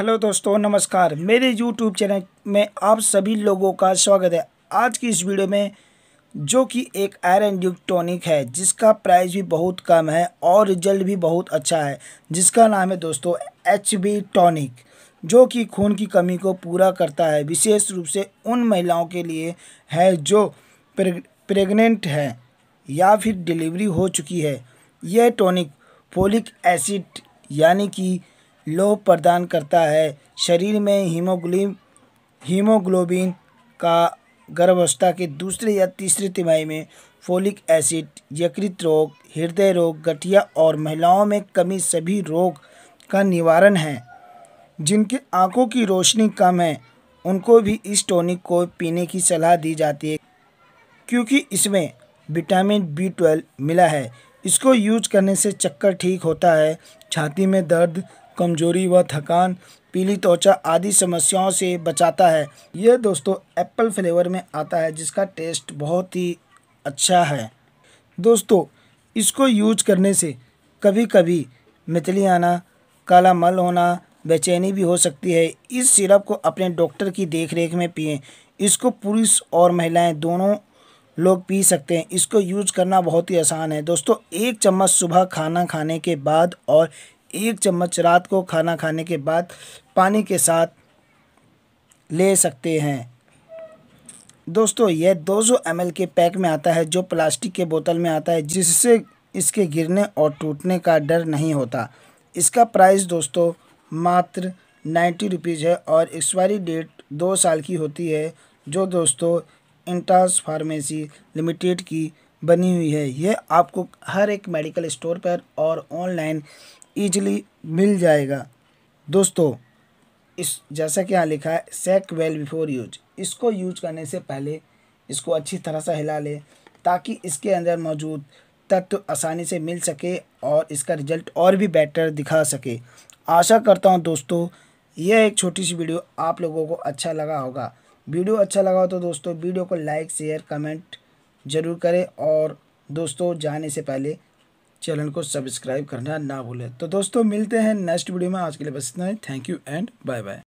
hello दोस्तों नमस्कार मेरे यूट्यूब चैनल में आप सभी लोगों का स्वागत है आज की इस वीडियो में जो कि एक आयरन ड्यूक टॉनिक है जिसका प्राइस भी बहुत कम है और रिजल्ट भी बहुत अच्छा है जिसका नाम है दोस्तों एच बी टॉनिक जो कि खून की कमी को पूरा करता है विशेष रूप से उन महिलाओं के लिए है जो प्रेगनेंट है या फिर डिलीवरी हो चुकी है यह टॉनिक फोलिक एसिड यानी कि लोह प्रदान करता है शरीर में हीमोग्लिन हीमोग्लोबिन का गर्भावस्था के दूसरे या तीसरे तिमाही में फोलिक एसिड यकृत रोग हृदय रोग गठिया और महिलाओं में कमी सभी रोग का निवारण है जिनके आंखों की रोशनी कम है उनको भी इस टॉनिक को पीने की सलाह दी जाती है क्योंकि इसमें विटामिन बी ट्वेल्व मिला है इसको यूज करने से चक्कर ठीक होता है छाती में दर्द कमजोरी व थकान पीली त्वचा आदि समस्याओं से बचाता है यह दोस्तों एप्पल फ्लेवर में आता है जिसका टेस्ट बहुत ही अच्छा है दोस्तों इसको यूज करने से कभी कभी मितली आना काला मल होना बेचैनी भी हो सकती है इस सिरप को अपने डॉक्टर की देखरेख में पिए इसको पुरुष और महिलाएं दोनों लोग पी सकते हैं इसको यूज करना बहुत ही आसान है दोस्तों एक चम्मच सुबह खाना खाने के बाद और एक चम्मच रात को खाना खाने के बाद पानी के साथ ले सकते हैं दोस्तों यह 200 सौ के पैक में आता है जो प्लास्टिक के बोतल में आता है जिससे इसके गिरने और टूटने का डर नहीं होता इसका प्राइस दोस्तों मात्र नाइन्टी रुपीज़ है और एक्सपायरी डेट दो साल की होती है जो दोस्तों इंटास फार्मेसी लिमिटेड की बनी हुई है यह आपको हर एक मेडिकल स्टोर पर और ऑनलाइन ईजिली मिल जाएगा दोस्तों इस जैसा कि यहाँ लिखा है सेक वेल बिफोर यूज इसको यूज करने से पहले इसको अच्छी तरह से हिला लें ताकि इसके अंदर मौजूद तत्व आसानी से मिल सके और इसका रिजल्ट और भी बेटर दिखा सके आशा करता हूँ दोस्तों यह एक छोटी सी वीडियो आप लोगों को अच्छा लगा होगा वीडियो अच्छा लगा हो तो दोस्तों वीडियो को लाइक शेयर कमेंट ज़रूर करें और दोस्तों जाने से पहले चैनल को सब्सक्राइब करना ना भूलें तो दोस्तों मिलते हैं नेक्स्ट वीडियो में आज के लिए बस इतना ही thank you and bye bye